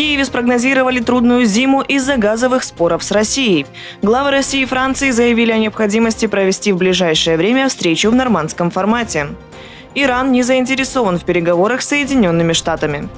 Киеве спрогнозировали трудную зиму из-за газовых споров с Россией. Главы России и Франции заявили о необходимости провести в ближайшее время встречу в нормандском формате. Иран не заинтересован в переговорах с Соединенными Штатами.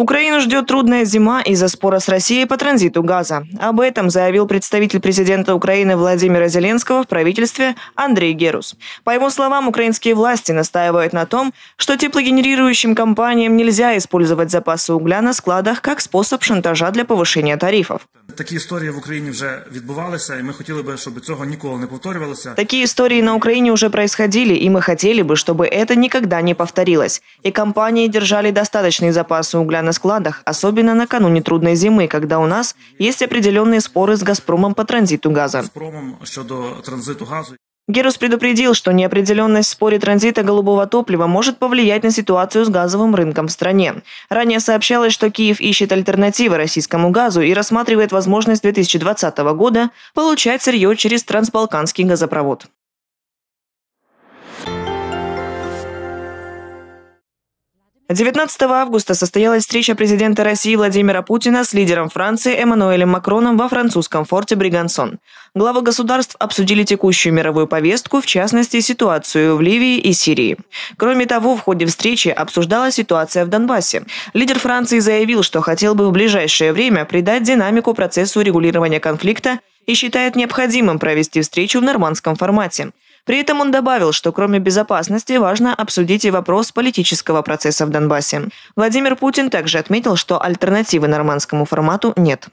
Украину ждет трудная зима из-за спора с Россией по транзиту газа. Об этом заявил представитель президента Украины Владимира Зеленского в правительстве Андрей Герус. По его словам, украинские власти настаивают на том, что теплогенерирующим компаниям нельзя использовать запасы угля на складах как способ шантажа для повышения тарифов. Такі історії в Україні вже відбувалися, і ми хотіли би, щоб цього ніколи не повторювалося. Такі історії на Україні вже происходили, і ми хотіли би, щоб це ніколи не повторилось. І компанії держали достаточные запасы угля на складах, особенно накануне трудной зимы, когда у нас есть определенные споры с Газпромом по транзиту газа. Газпромом щодо транзиту газу. Герус предупредил, что неопределенность в споре транзита голубого топлива может повлиять на ситуацию с газовым рынком в стране. Ранее сообщалось, что Киев ищет альтернативы российскому газу и рассматривает возможность 2020 года получать сырье через трансбалканский газопровод. 19 августа состоялась встреча президента России Владимира Путина с лидером Франции Эммануэлем Макроном во французском форте Бригансон. Главы государств обсудили текущую мировую повестку, в частности, ситуацию в Ливии и Сирии. Кроме того, в ходе встречи обсуждалась ситуация в Донбассе. Лидер Франции заявил, что хотел бы в ближайшее время придать динамику процессу регулирования конфликта и считает необходимым провести встречу в нормандском формате. При этом он добавил, что кроме безопасности важно обсудить и вопрос политического процесса в Донбассе. Владимир Путин также отметил, что альтернативы нормандскому формату нет.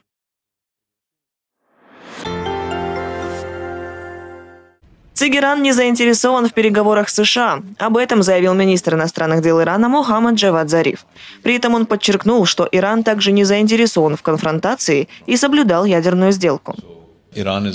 Тегеран не заинтересован в переговорах с США. Об этом заявил министр иностранных дел Ирана Мухаммад Джавад Зариф. При этом он подчеркнул, что Иран также не заинтересован в конфронтации и соблюдал ядерную сделку. Иран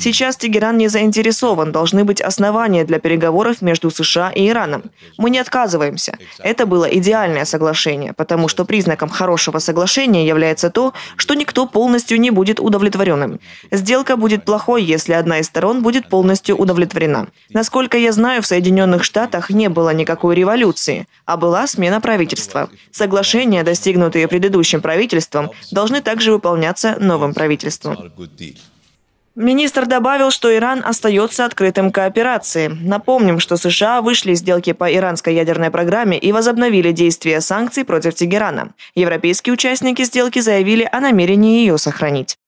Сейчас Тегеран не заинтересован. Должны быть основания для переговоров между США и Ираном. Мы не отказываемся. Это было идеальное соглашение, потому что признаком хорошего соглашения является то, что никто полностью не будет удовлетворенным. Сделка будет плохой, если одна из сторон будет полностью удовлетворена. Насколько я знаю, в Соединенных Штатах не было никакой революции, а была смена правительства. Соглашения, достигнутые предыдущим правительством, должны также выполняться новым правительством правительству. Министр добавил, что Иран остается открытым кооперации. Напомним, что США вышли из сделки по иранской ядерной программе и возобновили действия санкций против Тегерана. Европейские участники сделки заявили о намерении ее сохранить.